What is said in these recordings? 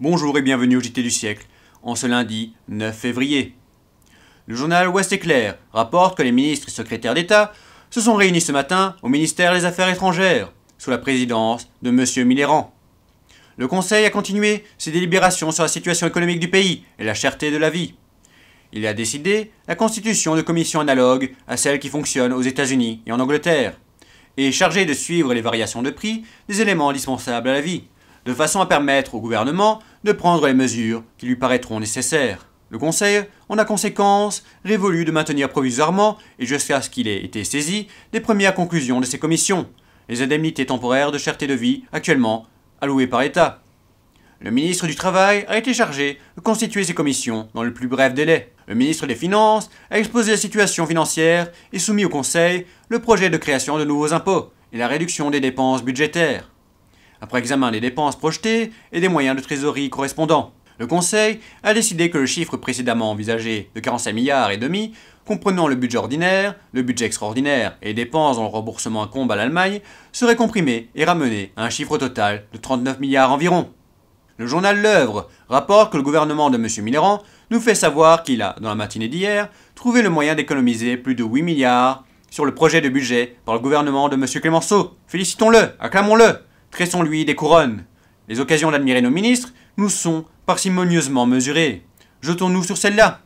Bonjour et bienvenue au JT du siècle, en ce lundi 9 février le journal Ouest Éclair rapporte que les ministres et secrétaires d'État se sont réunis ce matin au ministère des Affaires étrangères, sous la présidence de M. Millerand. Le Conseil a continué ses délibérations sur la situation économique du pays et la cherté de la vie. Il a décidé la constitution de commissions analogues à celles qui fonctionnent aux États-Unis et en Angleterre, et est chargé de suivre les variations de prix des éléments indispensables à la vie, de façon à permettre au gouvernement de prendre les mesures qui lui paraîtront nécessaires. Le Conseil en a conséquence révolu de maintenir provisoirement, et jusqu'à ce qu'il ait été saisi, des premières conclusions de ces commissions, les indemnités temporaires de cherté de vie actuellement allouées par l'État. Le ministre du Travail a été chargé de constituer ces commissions dans le plus bref délai. Le ministre des Finances a exposé la situation financière et soumis au Conseil le projet de création de nouveaux impôts et la réduction des dépenses budgétaires. Après examen des dépenses projetées et des moyens de trésorerie correspondants. Le Conseil a décidé que le chiffre précédemment envisagé de 45 milliards et demi, comprenant le budget ordinaire, le budget extraordinaire et les dépenses dont le remboursement incombe à l'Allemagne, serait comprimé et ramené à un chiffre total de 39 milliards environ. Le journal L'œuvre rapporte que le gouvernement de M. Millerand nous fait savoir qu'il a, dans la matinée d'hier, trouvé le moyen d'économiser plus de 8 milliards sur le projet de budget par le gouvernement de M. Clémenceau. Félicitons-le, acclamons-le, tressons-lui des couronnes. Les occasions d'admirer nos ministres nous sont parcimonieusement mesurée. Jetons-nous sur celle-là.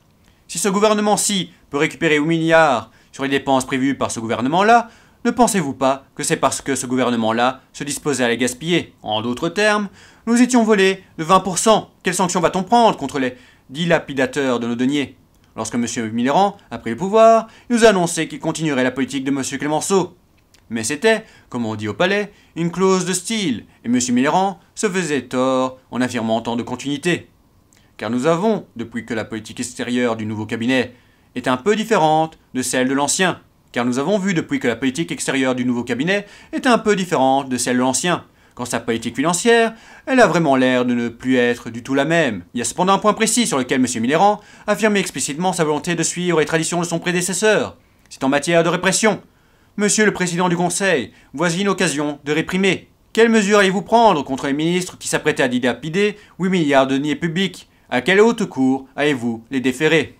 Si ce gouvernement-ci peut récupérer 8 milliards sur les dépenses prévues par ce gouvernement-là, ne pensez-vous pas que c'est parce que ce gouvernement-là se disposait à les gaspiller En d'autres termes, nous étions volés de 20%. Quelles sanctions va-t-on prendre contre les dilapidateurs de nos deniers Lorsque M. Mitterrand a pris le pouvoir, il nous a annoncé qu'il continuerait la politique de M. Clemenceau. Mais c'était, comme on dit au palais, une clause de style, et M. Millerand se faisait tort en affirmant tant de continuité. Car nous avons, depuis que la politique extérieure du nouveau cabinet est un peu différente de celle de l'ancien, car nous avons vu depuis que la politique extérieure du nouveau cabinet est un peu différente de celle de l'ancien, quand sa politique financière, elle a vraiment l'air de ne plus être du tout la même. Il y a cependant un point précis sur lequel M. Millerand affirmait explicitement sa volonté de suivre les traditions de son prédécesseur. C'est en matière de répression, Monsieur le Président du Conseil, voici une occasion de réprimer. Quelles mesures allez-vous prendre contre les ministres qui s'apprêtaient à dilapider 8 milliards de deniers publics À quelle haute cour allez-vous les déférer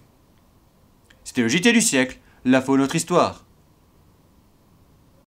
C'était le JT du siècle, la de notre histoire.